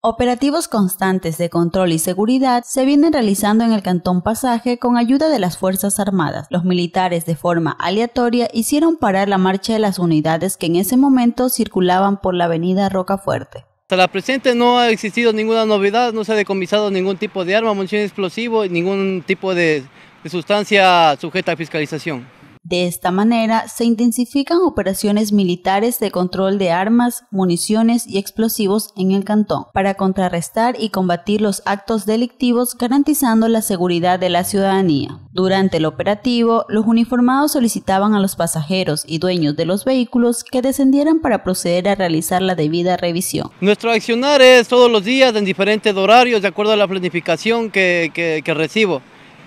Operativos constantes de control y seguridad se vienen realizando en el Cantón Pasaje con ayuda de las Fuerzas Armadas. Los militares de forma aleatoria hicieron parar la marcha de las unidades que en ese momento circulaban por la avenida Rocafuerte. Hasta la presente no ha existido ninguna novedad, no se ha decomisado ningún tipo de arma, munición explosivo y ningún tipo de sustancia sujeta a fiscalización. De esta manera, se intensifican operaciones militares de control de armas, municiones y explosivos en el cantón para contrarrestar y combatir los actos delictivos garantizando la seguridad de la ciudadanía. Durante el operativo, los uniformados solicitaban a los pasajeros y dueños de los vehículos que descendieran para proceder a realizar la debida revisión. Nuestro accionar es todos los días en diferentes horarios de acuerdo a la planificación que, que recibo.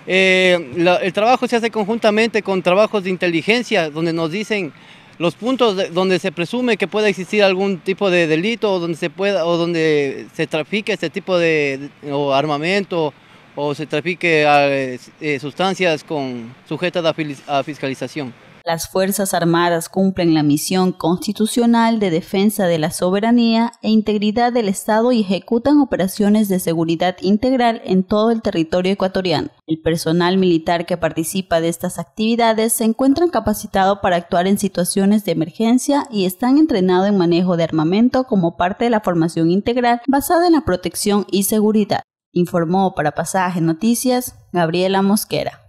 Eh, el trabajo se hace conjuntamente con trabajos de inteligencia, donde nos dicen los puntos donde se presume que pueda existir algún tipo de delito o donde se pueda o donde se trafique este tipo de, armamento o se trafique eh, eh, sustancias con sujetas a fiscalización las Fuerzas Armadas cumplen la misión constitucional de defensa de la soberanía e integridad del Estado y ejecutan operaciones de seguridad integral en todo el territorio ecuatoriano. El personal militar que participa de estas actividades se encuentra capacitado para actuar en situaciones de emergencia y están entrenados en manejo de armamento como parte de la formación integral basada en la protección y seguridad. Informó para Pasaje Noticias Gabriela Mosquera.